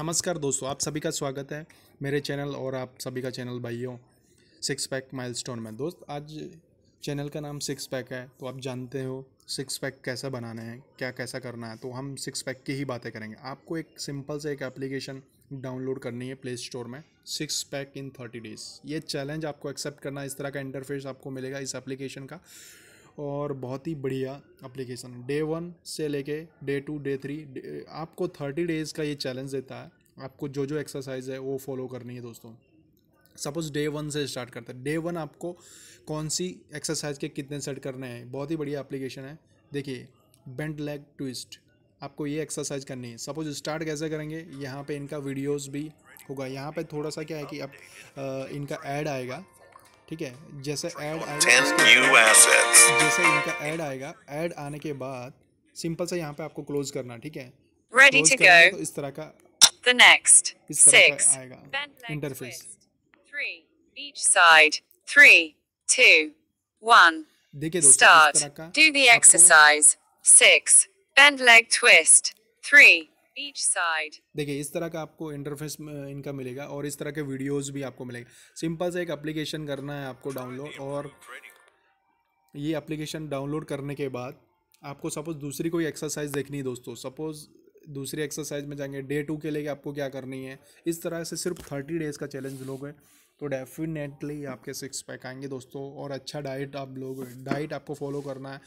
नमस्कार दोस्तों आप सभी का स्वागत है मेरे चैनल और आप सभी का चैनल भाइयों सिक्स पैक माइलस्टोन में दोस्त आज चैनल का नाम सिक्स पैक है तो आप जानते हो सिक्स पैक कैसा बनाना है क्या कैसा करना है तो हम सिक्स पैक की ही बातें करेंगे आपको एक सिंपल से एक एप्लीकेशन डाउनलोड करनी है प्ले स्टोर में six pack in thirty days ये चैलेंज आपको एक्सेप्ट करना इस तरह का इंटरफेस आपको मिलेगा इस एप्लीकेशन का और बहुत ही बढ़िया एप्लीकेशन डे वन से लेके डे टू डे थ्री आपको थर्टी डेज़ का ये चैलेंज देता है आपको जो जो एक्सरसाइज है वो फॉलो करनी है दोस्तों सपोज डे वन से स्टार्ट करते हैं डे वन आपको कौन सी एक्सरसाइज के कितने सेट करने हैं बहुत ही बढ़िया एप्लीकेशन है देखिए बेंड लेग ट्विस्ट आपको ये एक्सरसाइज करनी है सपोज स्टार्ट कैसे करेंगे यहाँ पे इनका वीडियोस भी होगा यहाँ पे थोड़ा सा क्या है कि अब इनका ऐड आएगा ठीक है जैसे ऐड आएगा जैसे इनका ऐड आएगा ऐड आने के बाद सिंपल से यहाँ पे आपको क्लोज करना ठीक है Ready to go. तो इस तरह का The next, इस तरह six, का आएगा इंटरफेस each side 3 2 1 देखिए दोस्तों start do the exercise 6 bend leg twist 3 बीच साइड देखिए इस तरह का आपको इंटरफेस इनका मिलेगा और इस तरह के वीडियोस भी आपको मिलेगा सिंपल सा एक एप्लीकेशन करना है आपको डाउनलोड और ये एप्लीकेशन डाउनलोड करने के बाद आपको सपोज़ दूसरी कोई एक्सरसाइज देखनी है दोस्तों सपोज़ दूसरी एक्सरसाइज में जाएंगे डे टू के लिए आपको क्या करनी है इस तरह से सिर्फ थर्टी डेज़ का चैलेंज लोगे तो डेफिनेटली आपके सिक्स पैक आएंगे दोस्तों और अच्छा डाइट आप लोग डाइट आपको फॉलो करना है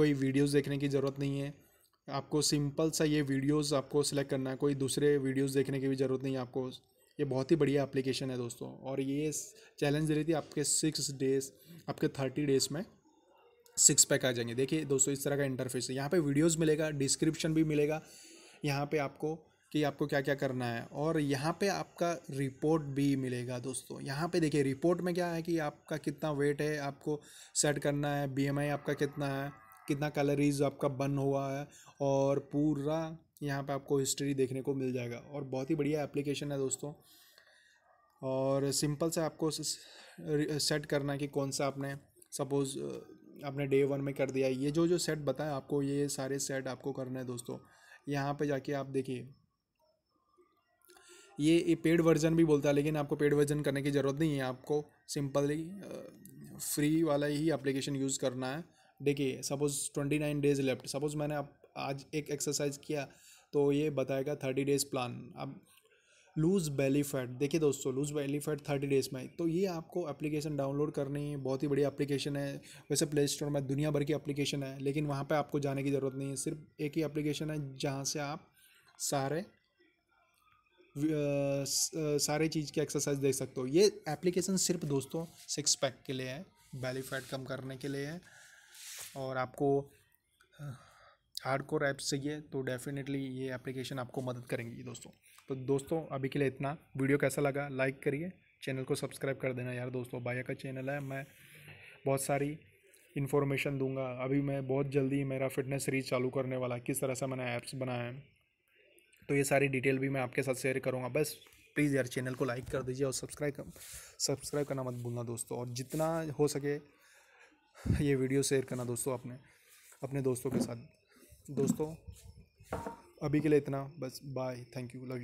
कोई वीडियोस देखने की ज़रूरत नहीं है आपको सिंपल सा ये वीडियोस आपको सिलेक्ट करना है कोई दूसरे वीडियोस देखने की भी ज़रूरत नहीं है आपको ये बहुत ही बढ़िया एप्लीकेशन है दोस्तों और ये चैलेंज दे रही थी आपके सिक्स डेज आपके थर्टी डेज़ में सिक्स पैक आ जाएंगे देखिए दोस्तों इस तरह का इंटरफेस है यहाँ पे वीडियोस मिलेगा डिस्क्रिप्शन भी मिलेगा यहाँ पे आपको कि आपको क्या क्या करना है और यहाँ पे आपका रिपोर्ट भी मिलेगा दोस्तों यहाँ पे देखिए रिपोर्ट में क्या है कि आपका कितना वेट है आपको सेट करना है बीएमआई आपका कितना है कितना कैलोरीज आपका बर्न हुआ है और पूरा यहाँ पे आपको हिस्ट्री देखने को मिल जाएगा और बहुत ही बढ़िया एप्लीकेशन है दोस्तों और सिंपल से आपको सेट करना है कि कौन सा आपने सपोज़ आपने डे वन में कर दिया ये जो जो सेट बताएं आपको ये सारे सेट आपको करना है दोस्तों यहाँ पे जाके आप देखिए ये पेड वर्जन भी बोलता है लेकिन आपको पेड वर्जन करने की ज़रूरत नहीं है आपको सिंपली फ्री वाला ही एप्लीकेशन यूज़ करना है देखिए suppose twenty nine days left suppose मैंने आप आज एक एक्सरसाइज किया तो ये बताएगा थर्टी डेज़ प्लान अब लूज़ बेली फैट देखिए दोस्तों lose belly fat thirty days में तो ये आपको एप्लीकेशन डाउनलोड करनी है बहुत ही बढ़िया एप्लीकेशन है वैसे प्ले स्टोर में दुनिया भर की एप्लीकेशन है लेकिन वहाँ पे आपको जाने की ज़रूरत नहीं है सिर्फ एक ही एप्लीकेशन है जहाँ से आप सारे सारे चीज़ की एक्सरसाइज देख सकते हो ये एप्लीकेशन सिर्फ दोस्तों सिक्स पैक के लिए है बेली फैट कम करने के लिए है और आपको हार्ड कोर ऐप्स चाहिए तो डेफिनेटली ये एप्लीकेशन आपको मदद करेंगी दोस्तों तो दोस्तों अभी के लिए इतना वीडियो कैसा लगा लाइक करिए चैनल को सब्सक्राइब कर देना यार दोस्तों बाया का चैनल है मैं बहुत सारी इन्फॉर्मेशन दूंगा अभी मैं बहुत जल्दी मेरा फिटनेस रीच चालू करने वाला किस तरह से मैंने ऐप्स बनाए हैं तो ये सारी डिटेल भी मैं आपके साथ शेयर करूँगा बस प्लीज़ यार चैनल को लाइक कर दीजिए और सब्सक्राइब कर, सब्सक्राइब करना मत भूलना दोस्तों और जितना हो सके ये वीडियो शेयर करना दोस्तों अपने अपने दोस्तों के साथ दोस्तों अभी के लिए इतना बस बाय थैंक यू लव